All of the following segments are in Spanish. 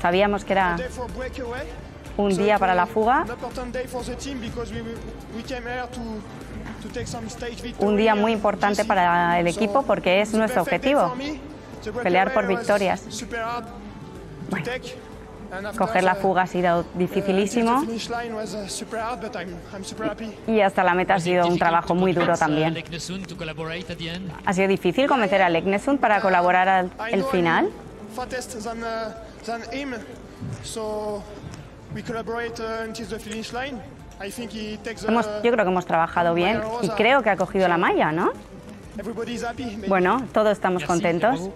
Sabíamos que era un día para la fuga. Un día muy importante para el equipo porque es nuestro objetivo, pelear por victorias coger la fuga ha sido dificilísimo y hasta la meta ha sido un trabajo muy duro también. Ha sido difícil convencer a Legnesund para colaborar al final. yo creo que hemos trabajado bien y creo que ha cogido la malla, ¿no? Bueno, todos estamos contentos.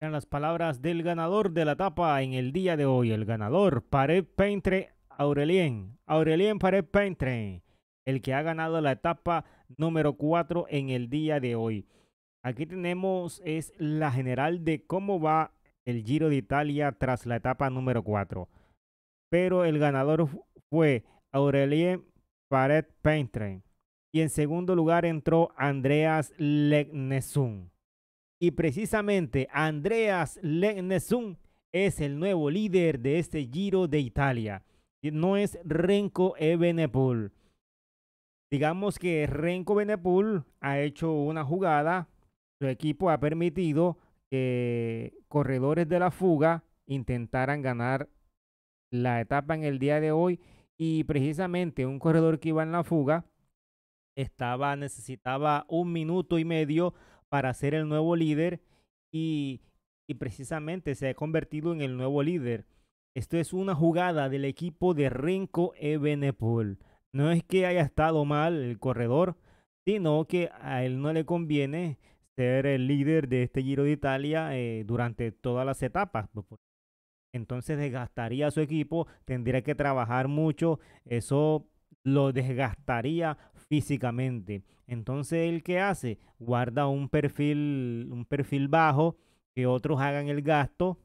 Eran las palabras del ganador de la etapa en el día de hoy. El ganador, Pared Peintre Aurelien. Aurelien Pared Peintre, el que ha ganado la etapa número 4 en el día de hoy. Aquí tenemos es la general de cómo va el Giro de Italia tras la etapa número 4. Pero el ganador fue Aurelien Pared Peintre. Y en segundo lugar entró Andreas Legnesun. Y precisamente Andreas Legnesun es el nuevo líder de este Giro de Italia. No es Renko Evenepoel. Digamos que Renko Evenepoel ha hecho una jugada. Su equipo ha permitido que corredores de la fuga intentaran ganar la etapa en el día de hoy. Y precisamente un corredor que iba en la fuga estaba, necesitaba un minuto y medio para ser el nuevo líder y, precisamente se ha convertido en el nuevo líder. Esto es una jugada del equipo de Renko Ebenepol. No es que haya estado mal el corredor, sino que a él no le conviene ser el líder de este Giro de Italia eh, durante todas las etapas. Pues, entonces desgastaría a su equipo, tendría que trabajar mucho, eso lo desgastaría físicamente. Entonces, ¿el que hace? Guarda un perfil, un perfil bajo, que otros hagan el gasto.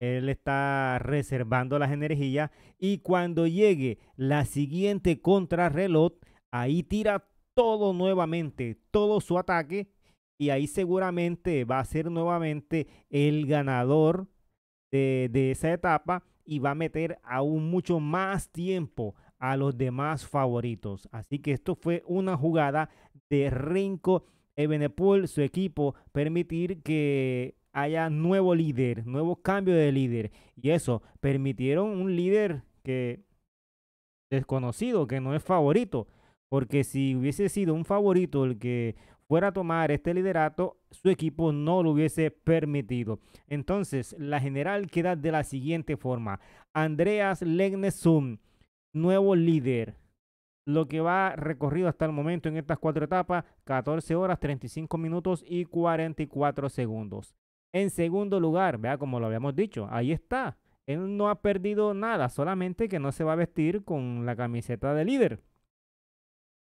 Él está reservando las energías y cuando llegue la siguiente contrarreloj, ahí tira todo nuevamente, todo su ataque y ahí seguramente va a ser nuevamente el ganador de, de esa etapa y va a meter aún mucho más tiempo a los demás favoritos. Así que esto fue una jugada de Renko Ebenepoel, su equipo, permitir que haya nuevo líder, nuevo cambio de líder. Y eso, permitieron un líder que desconocido, que no es favorito. Porque si hubiese sido un favorito el que fuera a tomar este liderato, su equipo no lo hubiese permitido. Entonces, la general queda de la siguiente forma. Andreas Legnesum nuevo líder. Lo que va recorrido hasta el momento en estas cuatro etapas, 14 horas, 35 minutos y 44 segundos. En segundo lugar, vea como lo habíamos dicho, ahí está. Él no ha perdido nada, solamente que no se va a vestir con la camiseta de líder.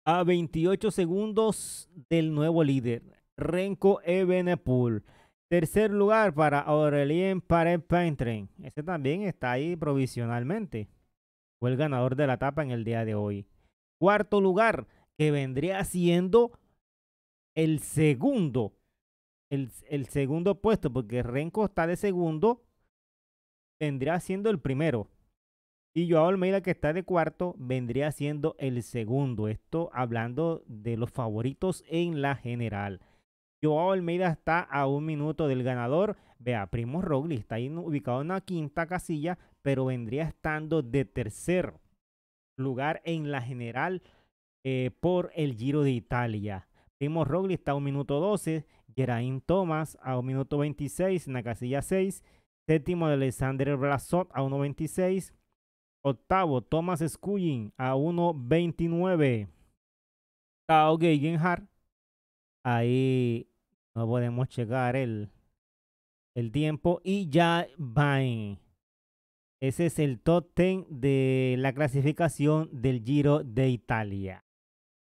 A 28 segundos del nuevo líder, Renko Ebenepool. Tercer lugar para Aurelien Pared Paintren. Ese también está ahí provisionalmente. Fue el ganador de la etapa en el día de hoy. Cuarto lugar, que vendría siendo el segundo. El, segundo puesto, porque Renko está de segundo, vendría siendo el primero. Y Joao Almeida, que está de cuarto, vendría siendo el segundo. Esto hablando de los favoritos en la general. Joao Almeida está a un minuto del ganador. Vea, Primo Rogli está ubicado en la quinta casilla, pero vendría estando de tercer lugar en la general eh, por el Giro de Italia. Primo Rogli está a un minuto 12, Geraint Thomas a un minuto 26 en la casilla 6, séptimo de Alexander Blasot a 1.26, octavo Thomas Scullin a 1.29, Tao Geigenhardt ahí no podemos checar el, tiempo. Y ya van. Ese es el top de la clasificación del Giro de Italia.